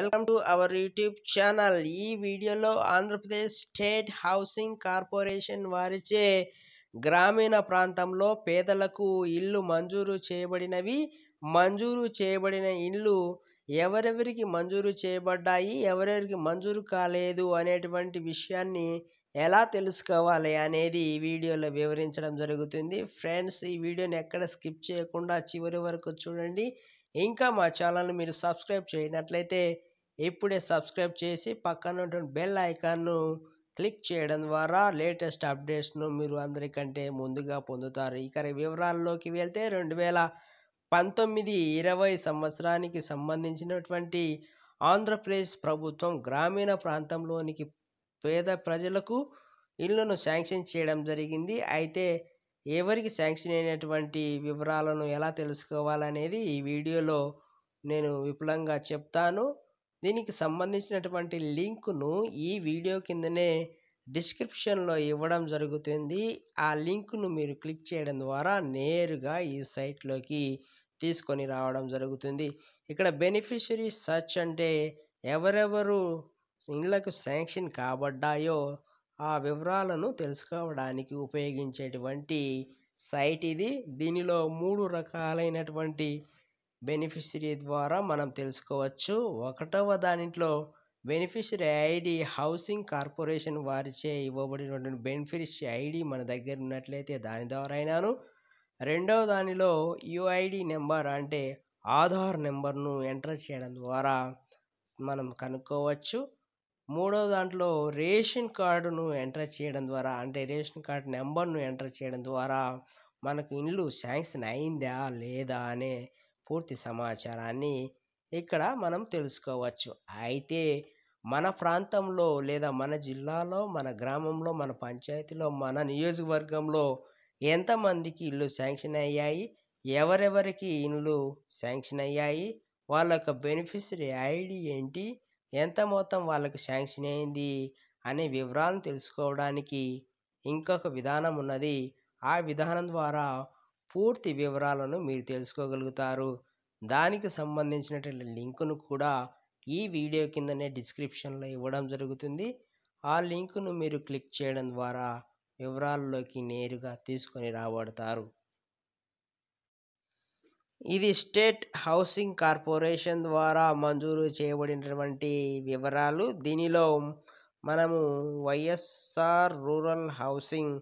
welcome to our YouTube channel ఈ వీడియోలో Andhra Pradesh state housing corporation వారిచే గ్రామీణ ప్రాంతంలో పేదలకు ఇల్లు మంజూరు చేయబడినవి మంజూరు చేయబడిన ఇల్లు ఎవరెవరికి మంజూరు చేయబడ్డాయి ఎవరెవరికి మంజూరు కాలేదు అనేటువంటి విషయాన్ని ఎలా తెలుసుకోవాలి అనేది ఈ వీడియోలో వివరించడం జరుగుతుంది ఫ్రెండ్స్ ఈ వీడియోని ఎక్కడ స్కిప్ చేయకుండా చివరి వరకు చూడండి ఇంకా మా ఛానల్ని మీరు సబ్స్క్రైబ్ చేయనట్లయితే ఇప్పుడే సబ్స్క్రైబ్ చేసి పక్కన ఉన్నటువంటి బెల్ ఐకాన్ను క్లిక్ చేయడం ద్వారా లేటెస్ట్ అప్డేట్స్ను మీరు అందరికంటే ముందుగా పొందుతారు ఇక వివరాల్లోకి వెళ్తే రెండు వేల పంతొమ్మిది ఇరవై సంవత్సరానికి సంబంధించినటువంటి ఆంధ్రప్రదేశ్ ప్రభుత్వం గ్రామీణ ప్రాంతంలోనికి పేద ప్రజలకు ఇళ్లను శాంక్షన్ చేయడం జరిగింది అయితే ఎవరికి శాంక్షన్ అయినటువంటి వివరాలను ఎలా తెలుసుకోవాలనేది ఈ వీడియోలో నేను విపులంగా చెప్తాను దీనికి సంబంధించినటువంటి లింకును ఈ వీడియో కిందనే డిస్క్రిప్షన్లో ఇవ్వడం జరుగుతుంది ఆ లింక్ను మీరు క్లిక్ చేయడం ద్వారా నేరుగా ఈ సైట్లోకి తీసుకొని రావడం జరుగుతుంది ఇక్కడ బెనిఫిషరీ సర్చ్ అంటే ఎవరెవరు ఇళ్లకు శాంక్షన్ కాబడ్డాయో ఆ వివరాలను తెలుసుకోవడానికి ఉపయోగించేటువంటి సైట్ ఇది దీనిలో మూడు రకాలైనటువంటి బెనిఫిషరీ ద్వారా మనం తెలుసుకోవచ్చు ఒకటవ దానిలో బెనిఫిషరీ ఐడి హౌసింగ్ కార్పొరేషన్ వారిచే ఇవ్వబడినటువంటి బెనిఫిషరీ ఐడి మన దగ్గర ఉన్నట్లయితే దాని ద్వారా అయినాను రెండవ దానిలో యుఐడి నెంబర్ అంటే ఆధార్ నెంబర్ను ఎంటర్ చేయడం ద్వారా మనం కనుక్కోవచ్చు మూడవ దాంట్లో రేషన్ కార్డును ఎంటర్ చేయడం ద్వారా అంటే రేషన్ కార్డు నెంబర్ను ఎంటర్ చేయడం ద్వారా మనకు ఇల్లు శాంక్షన్ అయిందా లేదా అనే పూర్తి సమాచారాన్ని ఇక్కడ మనం తెలుసుకోవచ్చు అయితే మన ప్రాంతంలో లేదా మన జిల్లాలో మన గ్రామంలో మన పంచాయతీలో మన నియోజకవర్గంలో ఎంతమందికి ఇల్లు శాంక్షన్ అయ్యాయి ఎవరెవరికి ఇల్లు శాంక్షన్ అయ్యాయి వాళ్ళ యొక్క బెనిఫిషరీ ఐడి ఏంటి ఎంత మొత్తం వాళ్ళకు శాంక్షన్ అయింది అనే వివరాలను తెలుసుకోవడానికి ఇంకొక విధానం ఉన్నది ఆ విధానం ద్వారా పూర్తి వివరాలను మీరు తెలుసుకోగలుగుతారు దానికి సంబంధించినటువంటి లింకును కూడా ఈ వీడియో కిందనే డిస్క్రిప్షన్లో ఇవ్వడం జరుగుతుంది ఆ లింకును మీరు క్లిక్ చేయడం ద్వారా వివరాల్లోకి నేరుగా తీసుకొని రాబడతారు ఇది స్టేట్ హౌసింగ్ కార్పొరేషన్ ద్వారా మంజూరు చేయబడినటువంటి వివరాలు దీనిలో మనము వైఎస్ఆర్ రూరల్ హౌసింగ్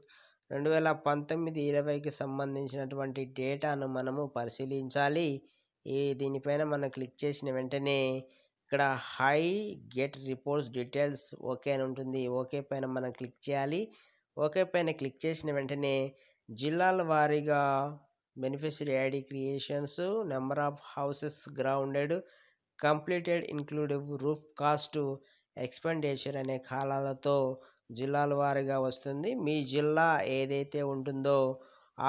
రెండు వేల పంతొమ్మిది ఇరవైకి సంబంధించినటువంటి డేటాను మనము పరిశీలించాలి ఈ దీనిపైన మనం క్లిక్ చేసిన వెంటనే ఇక్కడ హై గెట్ రిపోర్ట్స్ డీటెయిల్స్ ఓకే అని ఉంటుంది ఓకే పైన మనం క్లిక్ చేయాలి ఓకే పైన క్లిక్ చేసిన వెంటనే జిల్లాల వారీగా beneficiary ID creations number of houses grounded completed inclusive roof cast expenditure అనే కాలాలతో జిల్లాల వారీగా వస్తుంది మీ జిల్లా ఏదైతే ఉంటుందో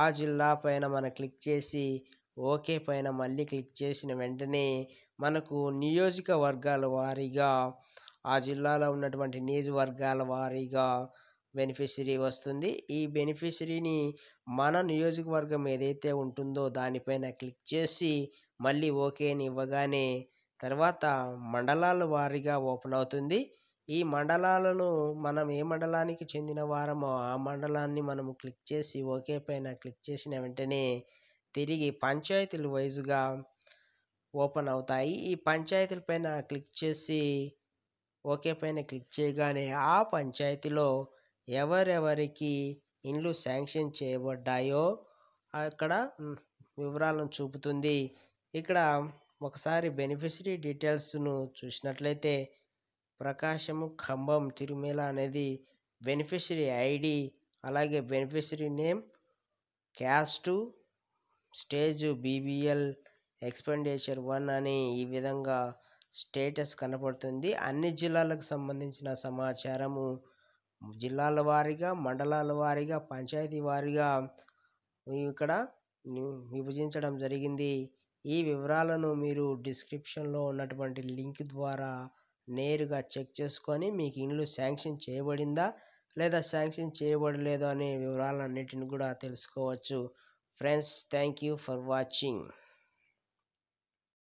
ఆ జిల్లా పైన మనం క్లిక్ చేసి ఓకే పైన మళ్ళీ క్లిక్ చేసిన వెంటనే మనకు నియోజకవర్గాల వారీగా ఆ జిల్లాలో ఉన్నటువంటి నియోజకవర్గాల వారీగా బెనిఫిషరీ వస్తుంది ఈ బెనిఫిషరీని మన నియోజకవర్గం ఏదైతే ఉంటుందో దానిపైన క్లిక్ చేసి మళ్ళీ ఓకేని ఇవ్వగానే తర్వాత మండలాల వారీగా ఓపెన్ అవుతుంది ఈ మండలాలను మనం ఏ మండలానికి చెందిన వారమో ఆ మండలాన్ని మనము క్లిక్ చేసి ఓకే పైన క్లిక్ చేసిన వెంటనే తిరిగి పంచాయతీలు వైజ్గా ఓపెన్ అవుతాయి ఈ పంచాయతీల పైన క్లిక్ చేసి ఓకే పైన క్లిక్ చేయగానే ఆ పంచాయతీలో ఎవరెవరికి ఇండ్లు శాంక్షన్ చేయబడ్డాయో అక్కడ వివరాలను చూపుతుంది ఇక్కడ ఒకసారి బెనిఫిషరీ డీటెయిల్స్ను చూసినట్లయితే ప్రకాశము ఖంభం తిరుమల అనేది బెనిఫిషరీ ఐడి అలాగే beneficiary name caste stage BBL expenditure one అని ఈ విధంగా స్టేటస్ కనపడుతుంది అన్ని జిల్లాలకు సంబంధించిన సమాచారము జిల్లాల వారీగా మండలాల వారీగా పంచాయతీ వారీగా ఇక్కడ విభజించడం జరిగింది ఈ వివరాలను మీరు డిస్క్రిప్షన్లో ఉన్నటువంటి లింక్ ద్వారా నేరుగా చెక్ చేసుకొని మీకు ఇల్లు శాంక్షన్ చేయబడిందా లేదా శాంక్షన్ చేయబడలేదో అనే వివరాలన్నింటినీ కూడా తెలుసుకోవచ్చు friends thank you for watching